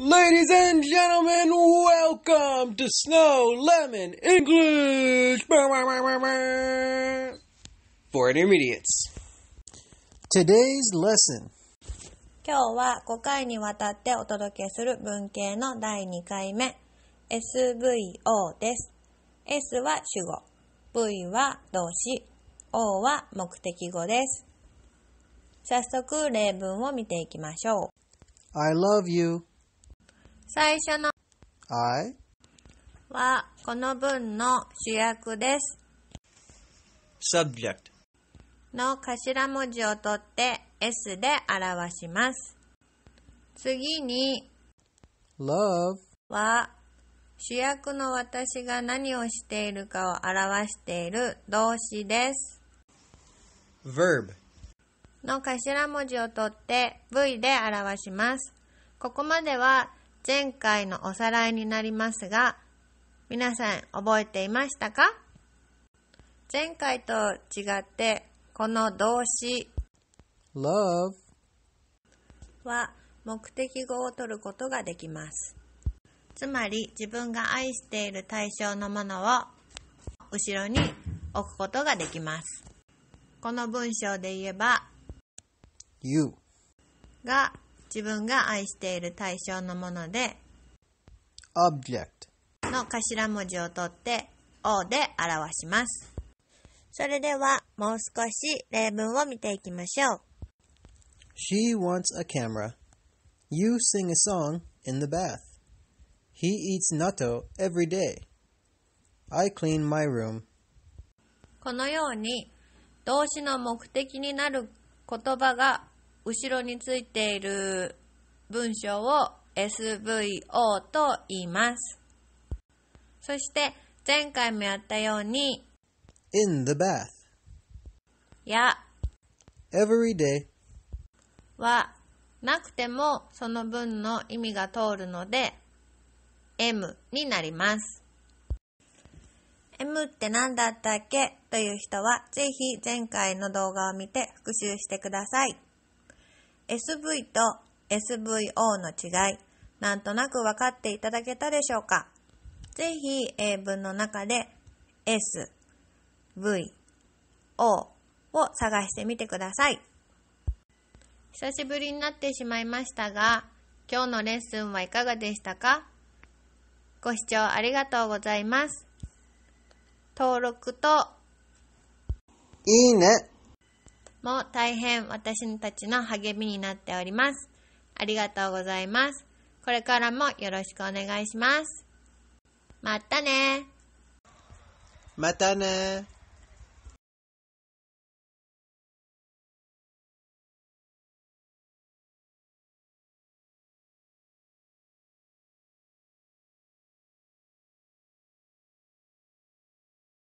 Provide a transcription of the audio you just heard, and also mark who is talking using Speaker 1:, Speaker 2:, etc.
Speaker 1: Ladies and gentlemen, welcome to Snow Lemon English for intermediates. Today's lesson 今日は5回にわたってお届けする文系の第2回目 SVO です S は主語 V は動詞 O は目的語です早速例文を見ていきましょう I love you 最初のはいはこの文の主役です。subject の頭文字を取って S で表します。次に love は主役の私が何をしているかを表している動詞です。verb の頭文字を取って V で表します。ここまでは前回のおさらいになりますが、皆さん覚えていましたか前回と違って、この動詞 love は目的語を取ることができます。つまり自分が愛している対象のものを後ろに置くことができます。この文章で言えば You が自分が愛している対象のもので object の頭文字を取って O で表します。それではもう少し例文を見ていきましょう。She wants a camera. You sing a song in the bath. He eats natto every day. I clean my room. このように動詞の目的になる言葉が後ろについている文章を SVO と言います。そして前回もやったように in the bath や every day はなくてもその文の意味が通るので M になります。M って何だったっけという人はぜひ前回の動画を見て復習してください。SV と SVO の違い、なんとなく分かっていただけたでしょうかぜひ英文の中で S、V、O を探してみてください。久しぶりになってしまいましたが、今日のレッスンはいかがでしたかご視聴ありがとうございます。登録と、いいねも大変私たちの励みになっております。ありがとうございます。これからもよろしくお願いします。またねまたね